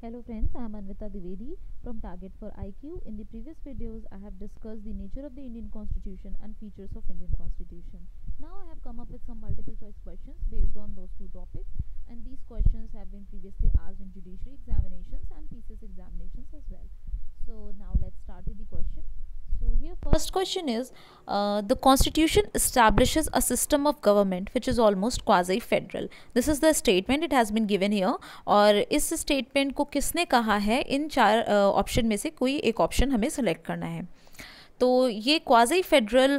Hello friends, I am Anvita Divedi from Target for IQ. In the previous videos, I have discussed the nature of the Indian Constitution and features of Indian Constitution. Now I have come up with some multiple choice questions based on those two topics and these questions have been previously asked in judiciary examinations and PCS examinations as well. So now let's start with the question. here first question is uh, the constitution establishes a system of government which is almost quasi federal this is the statement it has been given here aur is statement ko kisne kaha hai in char uh, option me se koi ek option hame select karna hai तो ये quasi federal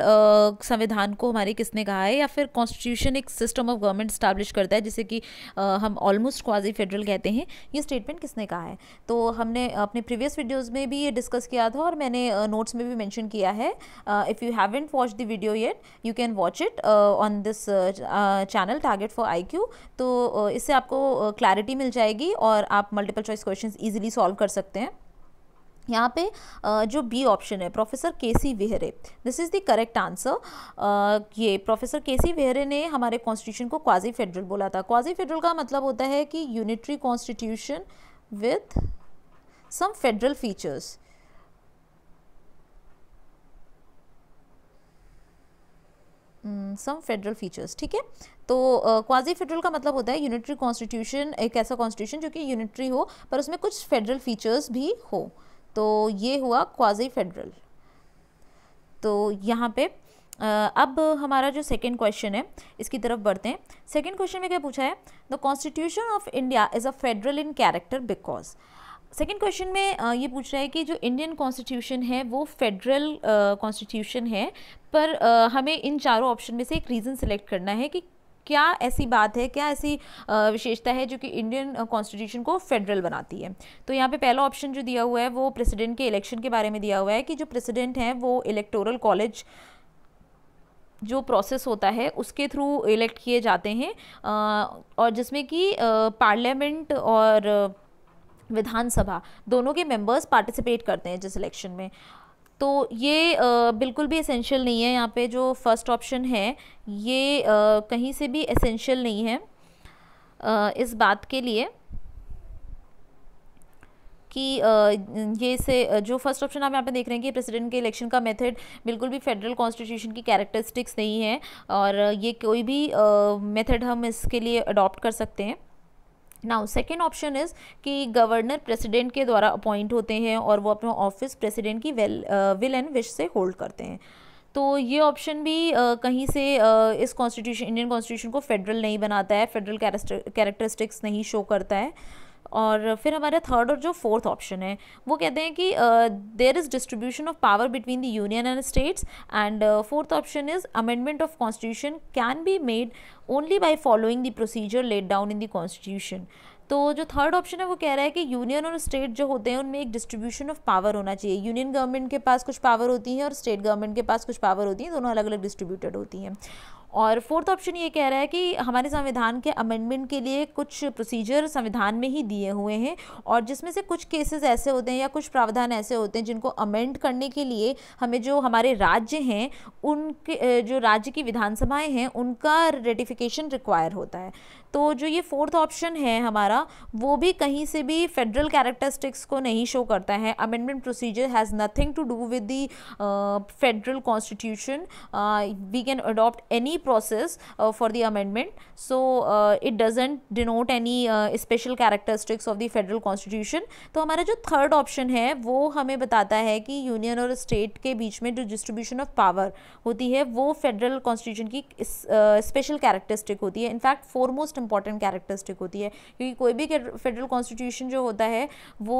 संविधान को हमारे किसने कहा है या फिर कॉन्स्टिट्यूशन एक सिस्टम ऑफ गवर्नमेंट स्टैब्लिश करता है जिसे कि हम ऑलमोस्ट क्वाजी फेडरल कहते हैं ये स्टेटमेंट किसने कहा है तो हमने अपने प्रीवियस वीडियोज़ में भी ये डिस्कस किया था और मैंने नोट्स में भी मैंशन किया है if you haven't watch the video yet you can watch it on this channel target for I तो uh, इससे आपको क्लैरिटी uh, मिल जाएगी और आप multiple choice question easily solve कर सकते हैं यहाँ पे जो बी ऑप्शन है professor K C Wheare this is the correct answer ये प्रोफेसर के सी वेहरे ने हमारे कॉन्स्टिट्यूशन को क्वाजी फेडरल बोला था क्वाजी फेडरल का मतलब होता है कि unitary constitution with some federal features some federal features ठीक है तो क्वाजी फेडरल का मतलब होता है यूनिटरी कॉन्स्टिट्यूशन एक ऐसा कॉन्स्टिट्यूशन जो कि यूनिटरी हो पर उसमें कुछ फेडरल फीचर्स भी हो तो ये हुआ क्वाजी फेडरल तो यहाँ पे अब हमारा जो सेकेंड क्वेश्चन है इसकी तरफ बढ़ते हैं सेकेंड क्वेश्चन में क्या पूछा है the constitution of India is a federal in character because second question में ये पूछ रहा है कि जो इंडियन कॉन्स्टिट्यूशन है वो फेडरल कॉन्स्टिट्यूशन है पर हमें इन चारों ऑप्शन में से एक रीज़न सेलेक्ट करना है कि क्या ऐसी बात है क्या ऐसी विशेषता है जो कि इंडियन कॉन्स्टिट्यूशन को फेडरल बनाती है तो यहाँ पे पहला ऑप्शन जो दिया हुआ है वो प्रेसिडेंट के इलेक्शन के बारे में दिया हुआ है कि जो प्रेसिडेंट हैं वो इलेक्टोरल कॉलेज जो प्रोसेस होता है उसके थ्रू इलेक्ट किए जाते हैं और जिसमें कि पार्लियामेंट और विधानसभा दोनों के मेंबर्स पार्टिसिपेट करते हैं जिस इलेक्शन में तो ये आ, बिल्कुल भी एसेंशियल नहीं है यहाँ पे जो फर्स्ट ऑप्शन है ये आ, कहीं से भी एसेंशियल नहीं है आ, इस बात के लिए कि ये से जो फर्स्ट ऑप्शन आप यहाँ पे देख रहे हैं कि प्रेसिडेंट के इलेक्शन का मेथड बिल्कुल भी फेडरल कॉन्स्टिट्यूशन की कैरेक्टरिस्टिक्स नहीं है और ये कोई भी मेथड हम इसके लिए अडॉप्ट कर सकते हैं नाउ सेकेंड ऑप्शन इज़ कि गवर्नर प्रेसिडेंट के द्वारा अपॉइंट होते हैं और वो अपना ऑफिस प्रेसिडेंट की वेल विल एंड विश से होल्ड करते हैं तो ये ऑप्शन भी आ, कहीं से आ, इस कॉन्स्टिट्यूशन इंडियन कॉन्स्टिट्यूशन को फेडरल नहीं बनाता है फेडरल कैरेक्टरिस्टिक्स नहीं शो करता है और फिर हमारा थर्ड और जो फोर्थ ऑप्शन है वो कहते हैं कि there is distribution of power between the union and states and fourth option is amendment of constitution can be made only by following the procedure laid down in the constitution तो जो third option है वो कह रहा है कि union और state जो होते हैं उनमें एक डिस्ट्रीब्यूशन ऑफ पावर होना चाहिए यूनियन गवर्नमेंट के पास कुछ पावर होती है और स्टेट गवर्नमेंट के पास कुछ पावर होती है दोनों अलग अलग डिस्ट्रीब्यूटेड होती हैं और फोर्थ ऑप्शन ये कह रहा है कि हमारे संविधान के अमेंडमेंट के लिए कुछ प्रोसीजर संविधान में ही दिए हुए हैं और जिसमें से कुछ केसेस ऐसे होते हैं या कुछ प्रावधान ऐसे होते हैं जिनको अमेंड करने के लिए हमें जो हमारे राज्य हैं उनके जो राज्य की विधानसभाएं हैं उनका रेटिफिकेशन रिक्वायर होता है तो जो ये फोर्थ ऑप्शन है हमारा वो भी कहीं से भी फेडरल कैरेक्टरिस्टिक्स को नहीं शो करता है amendment procedure has nothing to do with the federal constitution we can adopt any process uh, for the amendment. So, uh, it doesn't denote any uh, special characteristics of the federal constitution. तो हमारा जो third option है वो हमें बताता है कि union और state के बीच में जो distribution of power होती है वो federal constitution की special characteristic होती है. In fact, foremost important characteristic होती है क्योंकि कोई भी federal constitution जो होता है वो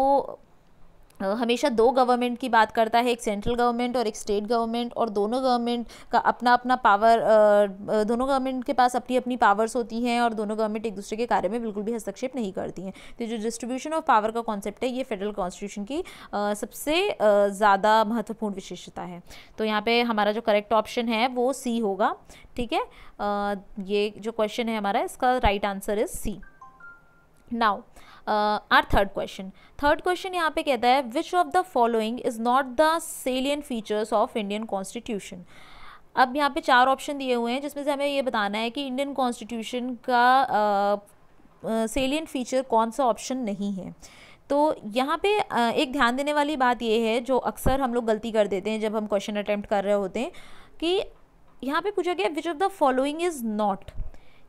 हमेशा दो गवर्नमेंट की बात करता है एक सेंट्रल गवर्नमेंट और एक स्टेट गवर्नमेंट और दोनों गवर्नमेंट का अपना अपना पावर दोनों गवर्नमेंट के पास अपनी अपनी पावर्स होती हैं और दोनों गवर्नमेंट एक दूसरे के कार्य में बिल्कुल भी हस्तक्षेप नहीं करती हैं तो जो डिस्ट्रीब्यूशन ऑफ पावर का कॉन्सेप्ट है ये फेडरल कॉन्स्टिट्यूशन की सबसे ज़्यादा महत्वपूर्ण विशेषता है तो यहाँ पर हमारा जो करेक्ट ऑप्शन है वो सी होगा ठीक है ये जो क्वेश्चन है हमारा इसका right answer is C now our third question third question यहाँ पे कहता है which of the following is not the salient features of Indian constitution अब यहाँ पे चार ऑप्शन दिए हुए हैं जिसमें से हमें ये बताना है कि इंडियन कॉन्स्टिट्यूशन का सेलियंट uh, फीचर uh, कौन सा ऑप्शन नहीं है तो यहाँ पे uh, एक ध्यान देने वाली बात ये है जो अक्सर हम लोग गलती कर देते हैं जब हम क्वेश्चन अटैम्प्ट कर रहे होते हैं कि यहाँ पे पूछा गया which of the following is not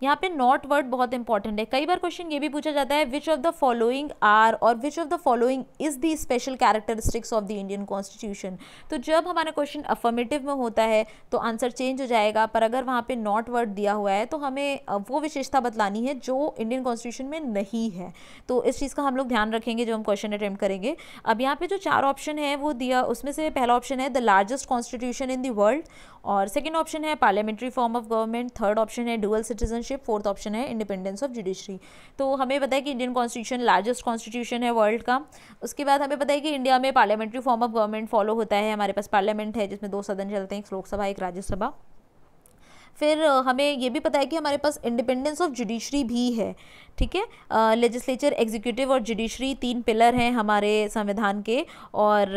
यहाँ पे नॉट वर्ड बहुत इंपॉर्टेंट है कई बार क्वेश्चन ये भी पूछा जाता है which of the following are और which of the following is the special characteristics of the Indian constitution तो जब हमारा क्वेश्चन अफर्मेटिव में होता है तो आंसर चेंज हो जाएगा पर अगर वहाँ पे नॉट वर्ड दिया हुआ है तो हमें वो विशेषता बतलानी है जो इंडियन कॉन्स्टिट्यूशन में नहीं है तो इस चीज़ का हम लोग ध्यान रखेंगे जो हम क्वेश्चन अटैम्प्ट करेंगे अब यहाँ पे जो चार ऑप्शन है वो दिया उसमें से पहला ऑप्शन है the largest constitution in the world और सेकेंड ऑप्शन है parliamentary form of government third option है डुअल सिटीजनशिप फोर्थ ऑप्शन है इंडिपेंडेंस ऑफ जुडिशरी तो हमें पता है कि इंडियन कॉन्स्टिट्यूशन लार्जेस्ट कॉन्स्टिट्यूशन है वर्ल्ड का उसके बाद हमें पता है कि इंडिया में parliamentary form of government follow होता है हमारे पास पार्लियामेंट है जिसमें दो सदन चलते हैं एक लोकसभा एक राज्यसभा फिर हमें ये भी पता है कि हमारे पास इंडिपेंडेंस ऑफ जुडिशरी भी है ठीक है लेजिस्लेचर एग्जीक्यूटिव और जुडिशरी तीन पिलर हैं हमारे संविधान के और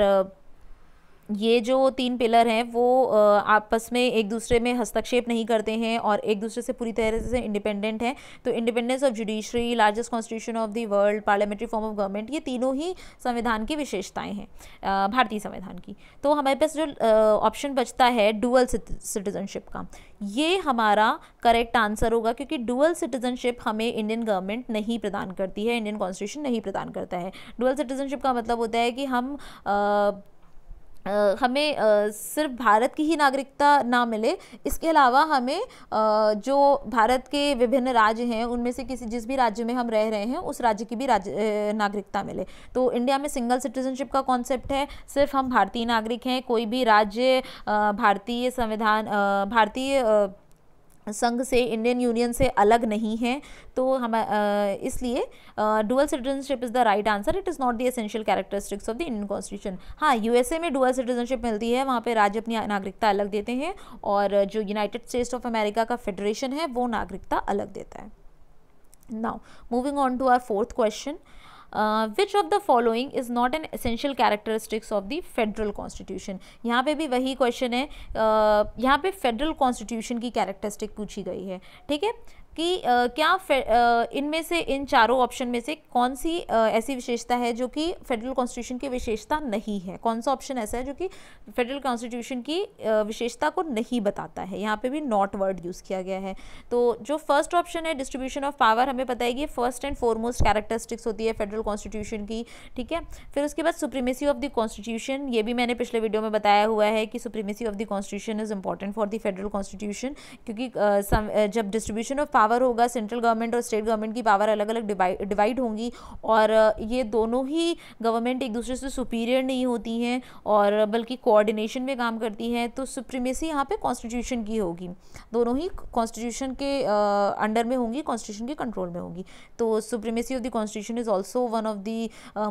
ये जो तीन पिलर हैं वो आपस में एक दूसरे में हस्तक्षेप नहीं करते हैं और एक दूसरे से पूरी तरह से इंडिपेंडेंट हैं तो independence of judiciary largest constitution of the world parliamentary form of government ये तीनों ही संविधान की विशेषताएं हैं भारतीय संविधान की तो हमारे पास जो ऑप्शन बचता है डुअल सिटीजनशिप का ये हमारा करेक्ट आंसर होगा क्योंकि डुअल सिटीजनशिप हमें इंडियन गवर्नमेंट नहीं प्रदान करती है इंडियन कॉन्स्टिट्यूशन नहीं प्रदान करता है डुअल सिटीजनशिप का मतलब होता है कि हम आ, हमें सिर्फ भारत की ही नागरिकता ना मिले इसके अलावा हमें जो भारत के विभिन्न राज्य हैं उनमें से किसी जिस भी राज्य में हम रह रहे हैं उस राज्य की भी राज्य नागरिकता मिले तो इंडिया में सिंगल सिटीजनशिप का कॉन्सेप्ट है सिर्फ हम भारतीय नागरिक हैं कोई भी राज्य भारतीय संविधान भारतीय संघ से इंडियन यूनियन से अलग नहीं है तो हम इसलिए dual citizenship is the right answer it is not the essential characteristics of the Indian constitution हाँ यूएसए में डुअल सिटीजनशिप मिलती है वहाँ पे राज्य अपनी नागरिकता अलग देते हैं और जो यूनाइटेड स्टेट्स ऑफ अमेरिका का फेडरेशन है वो नागरिकता अलग देता है now moving on to our fourth question which of the following is not an essential characteristics of the federal constitution यहाँ पे भी वही क्वेश्चन है uh, यहाँ पे फेडरल कॉन्स्टिट्यूशन की कैरेक्टरिस्टिक पूछी गई है ठीक है कि आ, क्या इनमें से इन चारों ऑप्शन में से कौन सी आ, ऐसी विशेषता है जो कि फेडरल कॉन्स्टिट्यूशन की विशेषता नहीं है कौन सा ऑप्शन ऐसा है जो कि फेडरल कॉन्स्टिट्यूशन की विशेषता को नहीं बताता है यहाँ पे भी नॉट वर्ड यूज़ किया गया है तो जो फर्स्ट ऑप्शन है डिस्ट्रीब्यूशन ऑफ पावर हमें पता है कि फर्स्ट एंड फोरमोस्ट कैरेक्टरिस्टिक्स होती है फेडरल कॉन्स्टिट्यूशन की ठीक है फिर उसके बाद सुप्रीमेसी ऑफ द कॉन्स्टिट्यूशन ये भी मैंने पिछले वीडियो में बताया हुआ है कि supremacy of the constitution is important for the federal constitution क्योंकि जब डिस्ट्रीब्यूशन ऑफ पावर पावर होगा सेंट्रल गवर्नमेंट और स्टेट गवर्नमेंट की पावर अलग अलग डिवाइड होंगी और ये दोनों ही गवर्नमेंट एक दूसरे से सुपीरियर नहीं होती हैं और बल्कि कोऑर्डिनेशन में काम करती हैं तो सुप्रीमेसी यहाँ पे कॉन्स्टिट्यूशन की होगी दोनों ही कॉन्स्टिट्यूशन के अंडर में होंगी कॉन्स्टिट्यूशन के कंट्रोल में होंगी तो supremacy of the constitution is also one of the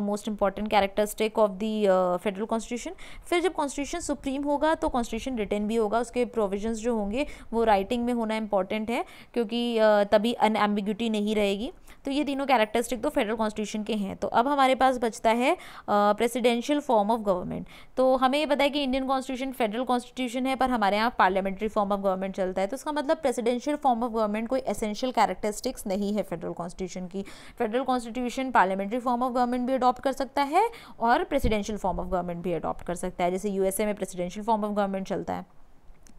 most important characteristic of the federal constitution फिर जब कॉन्स्टिट्यूशन सुप्रीम होगा तो कॉन्स्टिट्यूशन रिटर्न भी होगा उसके प्रोविजन जो होंगे वो राइटिंग में होना इंपॉर्टेंट है क्योंकि uh, तभी अनएम्बिग्यूटी नहीं रहेगी तो ये तीनों कैरेक्टरिस्टिक तो फेडरल कॉन्स्टिट्यूशन के हैं तो अब हमारे पास बचता है प्रेसिडेंशियल फॉर्म ऑफ गवर्नमेंट तो हमें ये पता है कि इंडियन कॉन्स्टिट्यूशन फेडरल कॉन्स्टिट्यूशन है पर हमारे यहाँ पार्लियामेंट्री फॉर्म ऑफ गवर्नमेंट चलता है तो उसका मतलब प्रेसिडेंशियल फॉर्म ऑफ गवर्नमेंट कोई एसेंशियल कैरेक्टरिस्टिक्स नहीं है फेडरल कॉन्स्टिट्यूशन की federal constitution parliamentary form of government भी अडॉप्ट कर सकता है और प्रेसिडेंशियल फॉर्म ऑफ गवर्नमेंट भी अडॉप्ट कर सकता है जैसे यूएसए में प्रेसिडेंशियल फॉर्म ऑफ गवर्नमेंट चलता है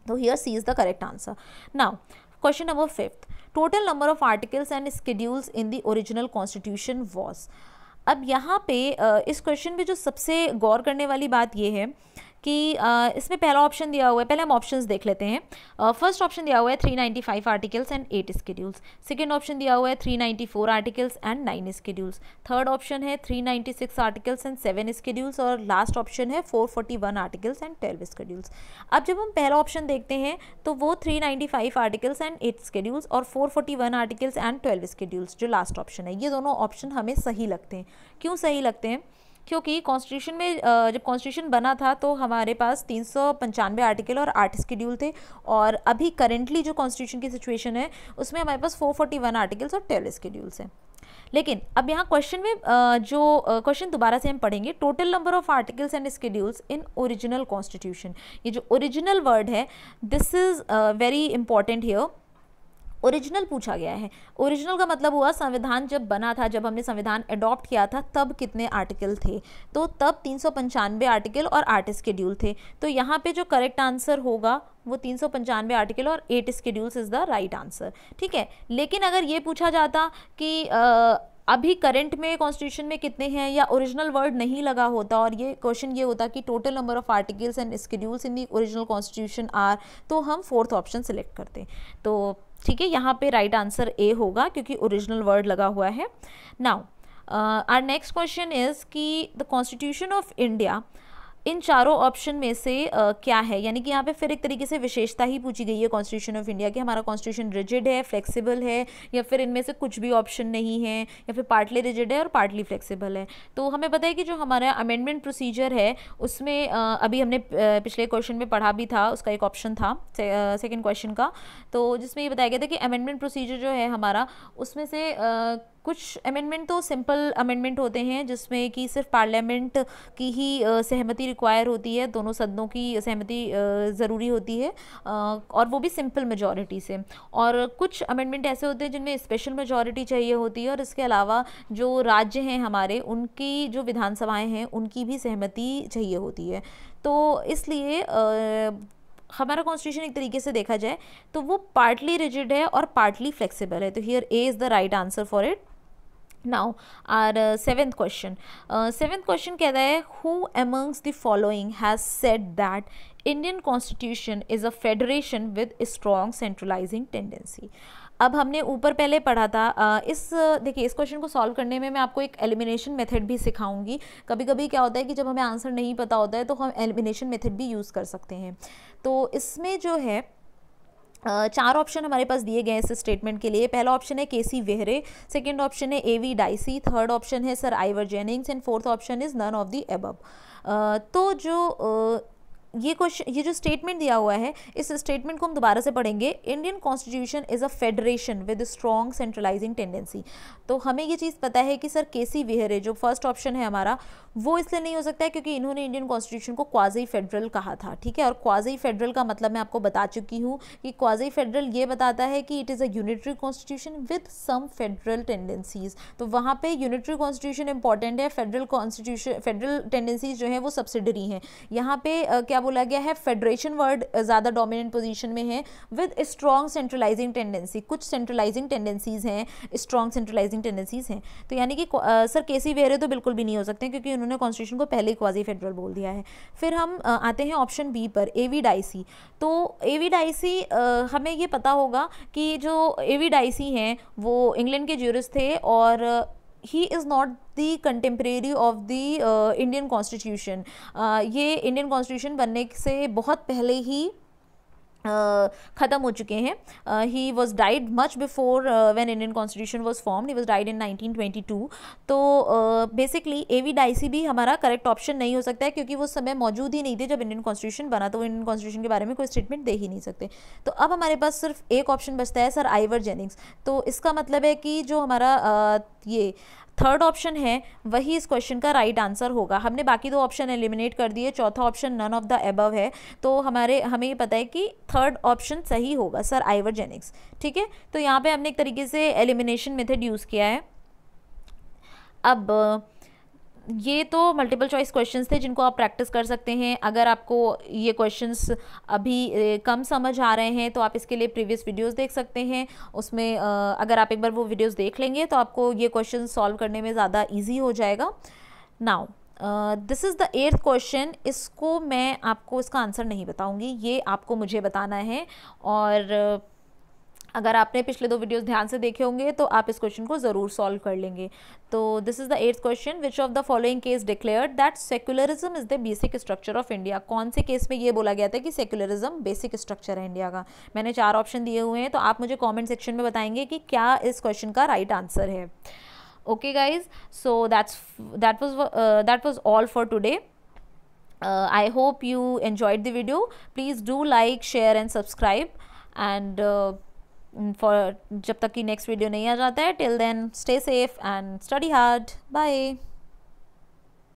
तो here C is the correct answer now question number fifth total number of articles and schedules in the original constitution was अब यहाँ पे इस क्वेश्चन पे जो सबसे गौर करने वाली बात ये है कि इसमें पहला ऑप्शन दिया हुआ है पहले हम ऑप्शन देख लेते हैं फर्स्ट ऑप्शन दिया हुआ है 395 articles and eight schedules second option दिया हुआ है 394 articles and nine schedules third option है 396 आर्टिकल्स एंड सेवन स्केड्यूल्स और लास्ट ऑप्शन है 441 आर्टिकल्स एंड ट्वेल्व स्केड्यूल्स अब जब हम पहला ऑप्शन देखते हैं तो वो five articles and eight schedules और one articles and twelve schedules जो लास्ट ऑप्शन है ये दोनों ऑप्शन हमें सही लगते हैं क्यों सही लगते हैं क्योंकि कॉन्स्टिट्यूशन में जब कॉन्स्टिट्यूशन बना था तो हमारे पास तीन आर्टिकल और आठ स्केड्यूल थे और अभी करेंटली जो कॉन्स्टिट्यूशन की सिचुएशन है उसमें हमारे पास 441 आर्टिकल्स और ट्वेल्व स्केड्यूल्स हैं लेकिन अब यहाँ क्वेश्चन में जो क्वेश्चन दोबारा से हम पढ़ेंगे total number of articles and schedules in original constitution ये जो ओरिजिनल वर्ड है this is very important here original पूछा गया है ओरिजिनल का मतलब हुआ संविधान जब बना था जब हमने संविधान अडॉप्ट किया था तब कितने आर्टिकल थे तो तब तीन आर्टिकल और आठ स्केड्यूल थे तो यहाँ पे जो करेक्ट आंसर होगा वो तीन सौ पंचानवे आर्टिकल और eight schedules is the right answer ठीक है लेकिन अगर ये पूछा जाता कि आ, अभी करंट में कॉन्स्टिट्यूशन में कितने हैं या ओरिजिनल वर्ड नहीं लगा होता और ये क्वेश्चन ये होता कि total number of articles and schedules in the original constitution are तो हम फोर्थ ऑप्शन सिलेक्ट करते तो ठीक है यहाँ पे राइट आंसर ए होगा क्योंकि ओरिजिनल वर्ड लगा हुआ है now our next question is कि the constitution of India in चारों ऑप्शन में से आ, क्या है यानी कि यहाँ पे फिर एक तरीके से विशेषता ही पूछी गई है कॉन्स्टिट्यूशन ऑफ इंडिया की हमारा कॉन्स्टिट्यूशन रिजिड है फ्लेक्सिबल है या फिर इनमें से कुछ भी ऑप्शन नहीं है या फिर पार्टली रिजिड है और पार्टली फ्लेक्सिबल है तो हमें पता है कि जो हमारा अमेंडमेंट प्रोसीजर है उसमें आ, अभी हमने पिछले क्वेश्चन में पढ़ा भी था उसका एक ऑप्शन था सेकेंड क्वेश्चन का तो जिसमें ये बताया गया था कि अमेंडमेंट प्रोसीजर जो है हमारा उसमें से आ, कुछ अमेंडमेंट तो सिंपल अमेंडमेंट होते हैं जिसमें कि सिर्फ पार्लियामेंट की ही सहमति रिक्वायर होती है दोनों सदनों की सहमति ज़रूरी होती है और वो भी सिंपल मेजॉरिटी से और कुछ अमेंडमेंट ऐसे होते हैं जिनमें स्पेशल मेजॉरिटी चाहिए होती है और इसके अलावा जो राज्य हैं हमारे उनकी जो विधानसभाएँ हैं उनकी भी सहमति चाहिए होती है तो इसलिए हमारा कॉन्स्टिट्यूशन एक तरीके से देखा जाए तो वो पार्टली रिजिड है और पार्टली फ्लेक्सिबल है तो here A is the right answer for it now our seventh question seventh question कह रहा है who amongst the following has said that Indian constitution is a federation with strong centralising tendency अब हमने ऊपर पहले पढ़ा था uh, इस uh, देखिए इस क्वेश्चन को सॉल्व करने में मैं आपको एक एलिमिनेशन मेथड भी सिखाऊंगी कभी कभी क्या होता है कि जब हमें आंसर नहीं पता होता है तो हम एलिमिनेशन मेथड भी यूज़ कर सकते हैं तो इसमें जो है चार ऑप्शन हमारे पास दिए गए हैं इस स्टेटमेंट के लिए पहला ऑप्शन है केसी वेहरे सेकंड ऑप्शन है एवी डाइसी थर्ड ऑप्शन है sir Ivor Jennings and fourth option is none of the above तो जो ये क्वेश्चन ये जो स्टेटमेंट दिया हुआ है इस स्टेटमेंट को हम दोबारा से पढ़ेंगे Indian constitution is a federation with strong centralising tendency तो हमें ये चीज़ पता है कि सर के सी विहरे जो फर्स्ट ऑप्शन है हमारा वो इसलिए नहीं हो सकता है क्योंकि इन्होंने इंडियन कॉन्स्टिट्यूशन को क्वाजी फेडरल कहा था ठीक है और क्वाजी फेडरल का मतलब मैं आपको बता चुकी हूँ कि क्वाजी फेडरल ये बताता है कि it is a unitary constitution with some federal tendencies तो वहाँ पर यूनिटरी कॉन्स्टिट्यूशन इंपॉर्टेंट है फेडरल कॉन्स्टिट्यूशन फेडरल टेंडेंसीज जो है वो सब्सिडरी हैं यहाँ पे uh, क्या बोला गया है फेडरेशन वर्ड ज़्यादा डोमिनेंट पोजीशन में है विद स्ट्रॉन्ग सेंट्रलाइजिंग टेंडेंसी कुछ सेंट्रलाइजिंग टेंडेंसीज़ हैं स्ट्रॉन्ग सेंट्रलाइजिंग टेंडेंसीज़ हैं तो यानी कि सर केसी वेरे तो बिल्कुल भी नहीं हो सकते क्योंकि उन्होंने कॉन्स्टिट्यूशन को पहले ही क्वाजी फेडरल बोल दिया है फिर हम आते हैं ऑप्शन बी पर ए वी डाइसी तो ए वी डाइसी हमें ये पता होगा कि जो ए वी डाइसी हैं वो इंग्लैंड के ज्यूरिस्ट थे और he is not the contemporary of the Indian constitution ये इंडियन कॉन्स्टिट्यूशन बनने से बहुत पहले ही ख़त्म हो चुके हैं he was died much before when Indian constitution was form he was died in 1922 तो बेसिकली ए वी डाइसी भी हमारा करेक्ट ऑप्शन नहीं हो सकता है क्योंकि वो समय मौजूद ही नहीं थे जब इंडियन कॉन्स्टिट्यूशन बना तो वो इंडियन कॉन्स्टिट्यूशन के बारे में कोई स्टेटमेंट दे ही नहीं सकते तो अब हमारे पास सिर्फ एक ऑप्शन बचता है सर आइवर जेनिंग्स तो इसका मतलब है कि जो हमारा ये थर्ड ऑप्शन है वही इस क्वेश्चन का राइट right आंसर होगा हमने बाकी दो ऑप्शन एलिमिनेट कर दिए चौथा option none of the above है तो हमारे हमें ये पता है कि थर्ड ऑप्शन सही होगा सर आइवरजेनिक्स ठीक है तो यहाँ पर हमने एक तरीके से एलिमिनेशन मेथड यूज़ किया है अब ये तो मल्टीपल चॉइस क्वेश्चंस थे जिनको आप प्रैक्टिस कर सकते हैं अगर आपको ये क्वेश्चंस अभी कम समझ आ रहे हैं तो आप इसके लिए प्रीवियस वीडियोस देख सकते हैं उसमें अगर आप एक बार वो वीडियोस देख लेंगे तो आपको ये क्वेश्चन सॉल्व करने में ज़्यादा ईजी हो जाएगा now this is the eighth question इसको मैं आपको इसका आंसर नहीं बताऊँगी ये आपको मुझे बताना है और अगर आपने पिछले दो वीडियोस ध्यान से देखे होंगे तो आप इस क्वेश्चन को ज़रूर सॉल्व कर लेंगे तो this is the eighth question which of the following case declared that secularism is the basic structure of India कौन से केस में ये बोला गया था कि सेक्युलरिज्म बेसिक स्ट्रक्चर है इंडिया का मैंने चार ऑप्शन दिए हुए हैं तो आप मुझे कॉमेंट सेक्शन में बताएंगे कि क्या इस क्वेश्चन का राइट right आंसर है okay guys so that's that was that was all for today uh, i hope you enjoyed the video please do like share and subscribe and uh, for mm, जब तक कि next video नहीं आ जाता है till then stay safe and study hard bye